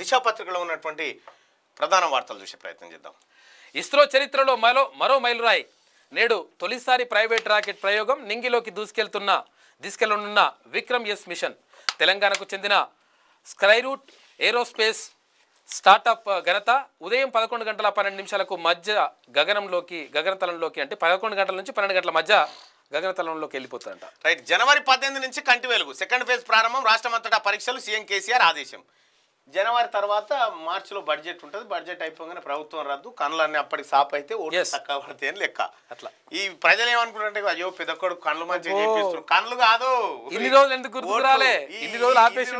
దిశా పత్రికలో ఉన్నటువంటి ప్రధాన వార్తలు చూసే ప్రయత్నం చేద్దాం ఇస్రో చరిత్రలో మరో మరో మైలురాయి నేడు తొలిసారి ప్రైవేట్ రాకెట్ ప్రయోగం నింగిలోకి దూసుకెళ్తున్న తీసుకెళ్లనున్న విక్రమ్ ఎస్ మిషన్ తెలంగాణకు చెందిన స్క్రైరూట్ ఏరోస్పేస్ స్టార్టప్ ఘనత ఉదయం పదకొండు గంటల పన్నెండు నిమిషాలకు మధ్య గగనంలోకి గగనతలంలోకి అంటే పదకొండు గంటల నుంచి పన్నెండు గంటల మధ్య గగనతలంలోకి వెళ్ళిపోతుందంట రైట్ జనవరి పద్దెనిమిది నుంచి కంటి వెలుగు సెకండ్ ఫేజ్ ప్రారంభం అంతటా పరీక్షలు సీఎం కేసీఆర్ ఆదేశం జనవరి తర్వాత మార్చిలో బడ్జెట్ ఉంటుంది బడ్జెట్ అయిపోగానే ప్రభుత్వం రద్దు కనులన్నీ అప్పటికి సాప్ అయితే ఓట్లు తక్కువ పడతాయి అని లెక్క అట్లా ఈ ప్రజలు ఏమనుకుంటుంటే అయ్యో పెద్దక్కడు కళ్ళు మంచిగా చేపిస్తారు కళ్ళు కాదు ఇన్ని రోజులు ఎందుకు ఇన్ని రోజులు ఆపేసి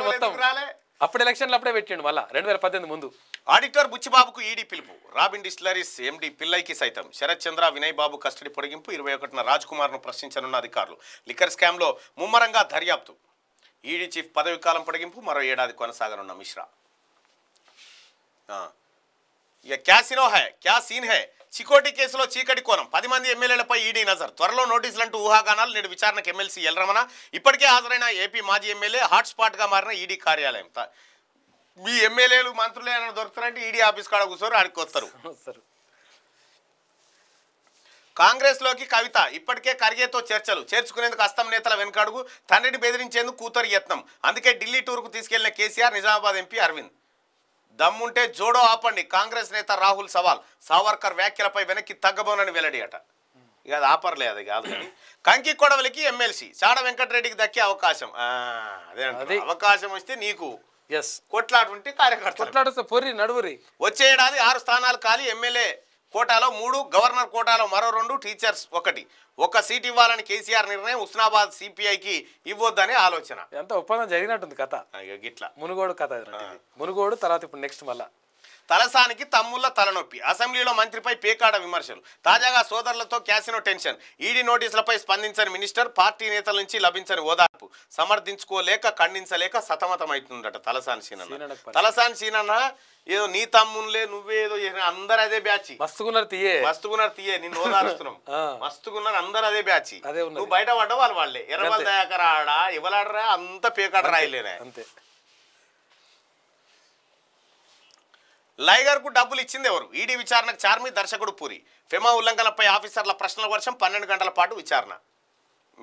అప్పుడు ఎలక్షన్లు అప్పుడే పెట్టిండు మళ్ళా రెండు వేల పద్దెనిమిది ముందు ఆడిటర్ బుచ్చిబాబుకు ఈడీ పిలుపు రాబిన్ డిస్లరీస్ ఎండి పిల్లైకి సైతం శరత్ చంద్ర వినయ్ బాబు కస్టడీ పొడిగింపు ఇరవై ఒకటిన రాజ్ కుమార్ ను ప్రశ్నించనున్న అధికారులు లిక్కర్ స్కామ్ లో ముమ్మరంగా దర్యాప్తు ఈడీ చీఫ్ పదవి కాలం పొడిగింపు మరో ఏడాది కొనసాగనున్న మిశ్రా ఇక క్యాసినో హై క్యా సీన్ హై చికోటి కేసులో చీకటి కోణం పది మంది ఎమ్మెల్యేలపై ఈడీ నజర్ త్వరలో నోటీసులంటూ ఊహాగానాలు నేడు విచారణకు ఎమ్మెల్సీ ఎల్రమణ ఇప్పటికే హాజరైన ఏపీ మాజీ ఎమ్మెల్యే హాట్స్పాట్గా మారిన ఈడీ కార్యాలయం మీ ఎమ్మెల్యేలు మంత్రులు ఏమైనా దొరుకుతారంటే ఈడీ ఆఫీస్ కాడ కూర్చోరు ఆడికి వస్తారు కాంగ్రెస్లోకి కవిత ఇప్పటికే కరిగేతో చర్చలు చేర్చుకునేందుకు అస్తం నేతల వెనుకడుగు తండ్రిని బెదిరించేందుకు కూతురు యత్నం అందుకే ఢిల్లీ టూర్కు తీసుకెళ్లిన కేసీఆర్ నిజామాబాద్ ఎంపీ అరవింద్ దమ్ముంటే జోడో ఆపండి కాంగ్రెస్ నేత రాహుల్ సవాల్ సావర్కర్ వ్యాఖ్యలపై వెనక్కి తగ్గబోనని వెల్లడియట ఇక అది ఆపర్లే అది కాదు కంకి కొడవలికి ఎమ్మెల్సీ చాడ వెంకటరెడ్డికి దక్కే అవకాశం అదే అవకాశం వస్తే నీకు ఎస్ కొట్లాడుంటే కార్యకర్త కొట్లాడుతా పొర్రి నడువురి వచ్చే ఏడాది ఆరు స్థానాలు ఖాళీ ఎమ్మెల్యే కోటాలో మూడు గవర్నర్ కోటాలో మరో రెండు టీచర్స్ ఒకటి ఒక సీట్ ఇవ్వాలని కేసీఆర్ నిర్ణయం ఉస్నాబాద్ సిపిఐకి ఇవ్వద్దని ఆలోచన ఎంత ఒప్పందం జరిగినట్టుంది కథ గిట్ల మునుగోడు కథ మునుగోడు తర్వాత ఇప్పుడు నెక్స్ట్ మళ్ళీ తలసానికి తమ్ముళ్ళ తలనొప్పి అసెంబ్లీలో మంత్రిపై పేకాడ విమర్శలు తాజాగా సోదరులతో క్యాసినో టెన్షన్ ఈడీ నోటీసులపై స్పందించని మినిస్టర్ పార్టీ నేతల నుంచి లభించని ఓదార్పు సమర్థించుకోలేక ఖండించలేక సతమతమవుతుందట తలసాని సీనన్న తలసాని సీనన్న ఏదో నీ తమ్మునులే నువ్వే ఏదో అందరు అదే బ్యాచ్ మస్తుకున్నారు తీయే మస్తుకున్నారు తీయే నిన్ను ఓదారుస్తున్నాం మస్తుకున్నారు అందరు అదే బ్యాచ్ నువ్వు బయట పడ్డ వాళ్ళు వాళ్ళే ఎర్రబల్ దయాకరాడా ఇవ్వలాడరా అంత పేకాడ రాయలేరా అంతే లైగర్కు డబ్బులు ఇచ్చింది ఎవరు ఈడీ విచారణకు చార్మి దర్శకుడు పూరి ఫెమా ఉల్లంఘనపై ఆఫీసర్ల ప్రశ్నల వర్షం పన్నెండు గంటల పాటు విచారణ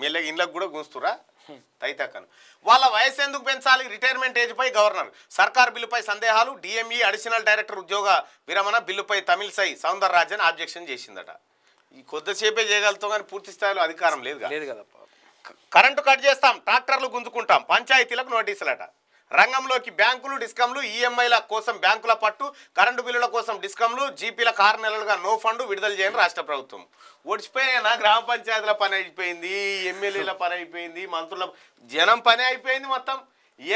మెల్ల ఇళ్ళకు కూడా గుంస్తురా తైతాకను వాళ్ళ వయసు ఎందుకు పెంచాలి రిటైర్మెంట్ ఏజ్పై గవర్నర్ సర్కార్ బిల్లుపై సందేహాలు డిఎంఈ అడిషనల్ డైరెక్టర్ ఉద్యోగ విరమణ బిల్లుపై సై సౌందర్ రాజన్ ఆబ్జెక్షన్ చేసిందట ఈ కొద్దిసేపే చేయగలుగుతాం కానీ పూర్తి స్థాయిలో అధికారం లేదు లేదు కదా కరెంటు కట్ చేస్తాం ట్రాక్టర్లు గుంజుకుంటాం పంచాయతీలకు నోటీసులట రంగంలోకి బ్యాంకులు డిస్కంలు ఈఎంఐల కోసం బ్యాంకుల పట్టు కరెంటు బిల్లుల కోసం డిస్కంలు జీపీల కారు నెలలుగా నో ఫండ్ విడుదల చేయని రాష్ట్ర ప్రభుత్వం ఓడిచిపోయినా గ్రామ పంచాయతీల పని అయిపోయింది ఎమ్మెల్యేల పని అయిపోయింది మంత్రుల జనం పని అయిపోయింది మొత్తం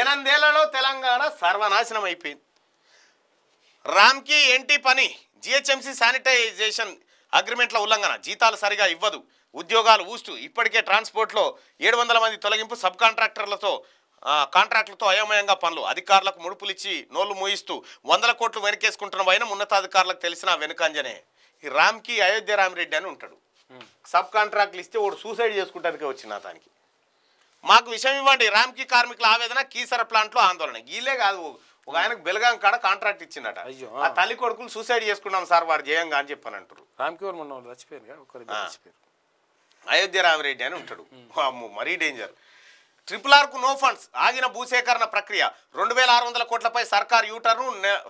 ఎనందేళ్లలో తెలంగాణ సర్వనాశనం అయిపోయింది రామ్కి ఎన్టీ పని జిహెచ్ఎంసీ శానిటైజేషన్ అగ్రిమెంట్ల ఉల్లంఘన జీతాలు సరిగా ఇవ్వదు ఉద్యోగాలు ఊస్టు ఇప్పటికే ట్రాన్స్పోర్ట్లో ఏడు వందల మంది తొలగింపు సబ్ కాంట్రాక్టర్లతో కాంట్రాక్టులతో అయోమయంగా పనులు అధికారులకు ముడుపులు ఇచ్చి నోళ్లు మోయిస్తూ వందల కోట్లు వెనకేసుకుంటున్న వైనం ఉన్నతాధికారులకు తెలిసిన వెనుకంజనే ఈ రామ్కి అయోధ్య రామిరెడ్డి అని ఉంటాడు సబ్ కాంట్రాక్ట్లు ఇస్తే వాడు సూసైడ్ చేసుకుంటానికి వచ్చిన దానికి మాకు విషయం ఇవ్వండి రామ్కి కార్మికుల ఆవేదన కీసర ప్లాంట్లో ఆందోళన గీలే కాదు ఒక ఆయనకు బెలగాం కాడ కాంట్రాక్ట్ ఇచ్చిందట ఆ తల్లి కొడుకులు సూసైడ్ చేసుకున్నాం సార్ వారు జయంగా అని చెప్పాను అంటారు రామ్కి అయోధ్య రామిరెడ్డి అని ఉంటాడు మరీ డేంజర్ ట్రిపుల్ ఆర్కు నో ఫండ్స్ ఆగిన భూసేకరణ ప్రక్రియ రెండు వేల ఆరు వందల కోట్లపై సర్కార్ యూటర్ను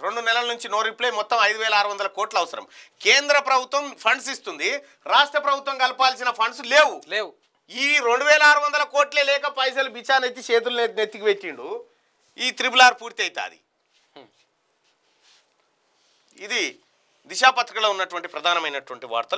రెండు నెలల నుంచి నో రిప్లై మొత్తం ఐదు వేల ఆరు వందల కోట్లు అవసరం కేంద్ర ప్రభుత్వం ఫండ్స్ ఇస్తుంది రాష్ట్ర ప్రభుత్వం కలపాల్సిన ఫండ్స్ లేవు లేవు ఈ రెండు వేల ఆరు వందల కోట్లే లేక పైసలు బిచానెత్తి చేతులు నెత్తికి పెట్టిండు ఈ త్రిపుల్ ఆర్ పూర్తి అవుతుంది ఇది దిశా పత్రికలో ఉన్నటువంటి ప్రధానమైనటువంటి వార్తలు